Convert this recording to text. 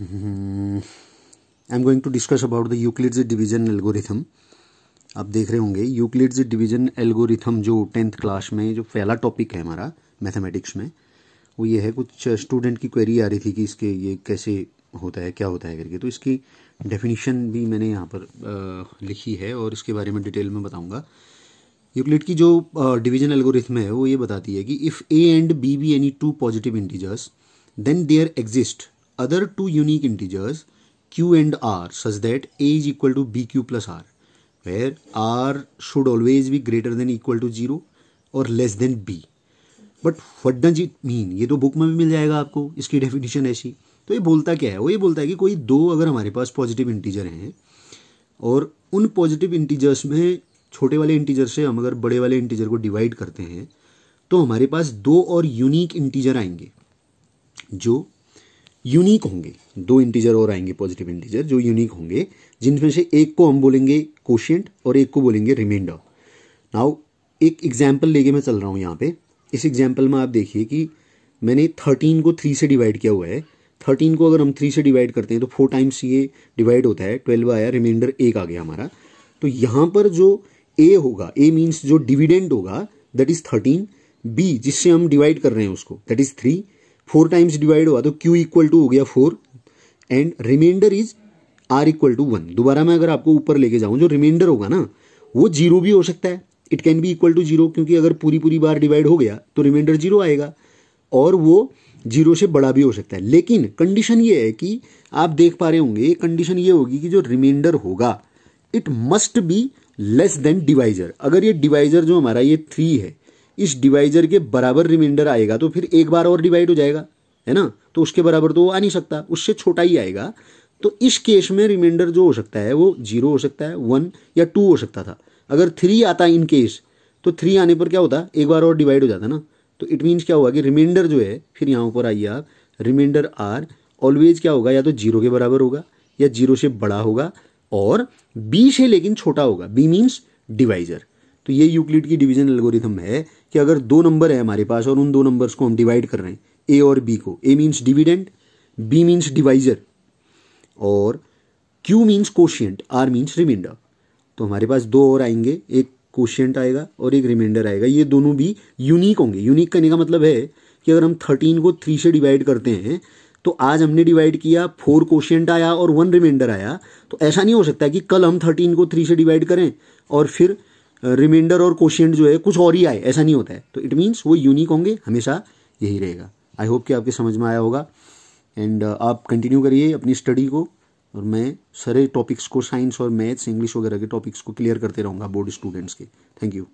I am going to discuss about the Euclid's division algorithm आप देख रहे होंगे यूक्लिड्स डिवीजन एल्गोरिथम जो टेंथ क्लास में जो पहला टॉपिक है हमारा मैथमेटिक्स में वो ये है कुछ स्टूडेंट की क्वेरी आ रही थी कि इसके ये कैसे होता है क्या होता है करके तो इसकी डेफिनेशन भी मैंने यहाँ पर लिखी है और इसके बारे में डिटेल में बताऊँगा यूक्लिड की जो डिवीजन एल्गोरिथम है वो ये बताती है कि if A and B B any two positive integers then there exist other two unique integers q and r such that a is equal to bq plus r where r should always be greater than equal to zero or less than b but what does it mean ये तो book में भी मिल जाएगा आपको इसकी definition ऐसी तो ये बोलता क्या है वो ये बोलता है कि कोई दो अगर हमारे पास पॉजिटिव इंटीजर हैं और उन पॉजिटिव इंटीजर्स में छोटे वाले इंटीजर से हम अगर बड़े वाले इंटीजर को डिवाइड करते हैं तो हमारे पास दो और यूनिक इंटीजर आएंगे जो यूनिक होंगे दो इंटीजर और आएंगे पॉजिटिव इंटीजर जो यूनिक होंगे जिनमें से एक को हम बोलेंगे कोशियंट और एक को बोलेंगे रिमाइंडर नाउ एक एग्जाम्पल लेके मैं चल रहा हूँ यहाँ पे इस एग्जाम्पल में आप देखिए कि मैंने थर्टीन को थ्री से डिवाइड किया हुआ है थर्टीन को अगर हम थ्री से डिवाइड करते हैं तो फोर टाइम्स ये डिवाइड होता है ट्वेल्व आया रिमाइंडर एक आ गया हमारा तो यहाँ पर जो ए होगा ए मीन्स जो डिविडेंड होगा दैट इज थर्टीन बी जिससे हम डिवाइड कर रहे हैं उसको that is three four times divide हुआ तो क्यू इक्वल टू हो गया four and remainder is R equal to one दोबारा मैं अगर आपको ऊपर लेके जाऊँ जो रिमाइंडर होगा ना वो जीरो भी हो सकता है it can be equal to zero क्योंकि अगर पूरी पूरी बार डिवाइड हो गया तो रिमाइंडर जीरो आएगा और वो जीरो से बड़ा भी हो सकता है लेकिन कंडीशन ये है कि आप देख पा रहे होंगे कंडीशन ये होगी कि जो रिमाइंडर होगा it must be less than divisor अगर ये डिवाइजर जो हमारा ये थ्री है इस डिवाइजर के बराबर रिमाइंडर आएगा तो फिर एक बार और डिवाइड हो जाएगा है ना तो उसके बराबर तो वो आ नहीं सकता उससे छोटा ही आएगा तो इस केस में रिमाइंडर जो हो सकता है वो जीरो हो सकता है वन या टू हो सकता था अगर थ्री आता इन केस तो थ्री आने पर क्या होता एक बार और डिवाइड हो जाता ना तो इट मीन्स क्या हुआ कि रिमाइंडर जो है फिर यहाँ ऊपर आइए आप रिमाइंडर आर ऑलवेज क्या होगा या तो जीरो के बराबर होगा या जीरो से बड़ा होगा और बी से लेकिन छोटा होगा बी मीन्स डिवाइजर तो ये यूक्लिड की डिवीजन एल्गोरिथम है कि अगर दो नंबर है हमारे पास और उन दो नंबर्स को हम डिवाइड कर रहे हैं ए और बी को A means dividend B means divisor और Q means quotient R means remainder तो हमारे पास दो और आएंगे एक कोशियंट आएगा और एक रिमाइंडर आएगा ये दोनों भी यूनिक होंगे यूनिक करने का मतलब है कि अगर हम थर्टीन को थ्री से डिवाइड करते हैं तो आज हमने डिवाइड किया फोर कोशियंट आया और वन रिमाइंडर आया तो ऐसा नहीं हो सकता कि कल हम थर्टीन को थ्री से डिवाइड करें और फिर रिमाइंडर और क्वेश्चन जो है कुछ और ही आए ऐसा नहीं होता है तो इट मीन्स वो यूनिक होंगे हमेशा यही रहेगा आई होप कि आपके समझ में आया होगा एंड uh, आप कंटिन्यू करिए अपनी स्टडी को और मैं सारे टॉपिक्स को साइंस और मैथ्स इंग्लिश वगैरह के टॉपिक्स को क्लियर करते रहूँगा बोर्ड स्टूडेंट्स के थैंक यू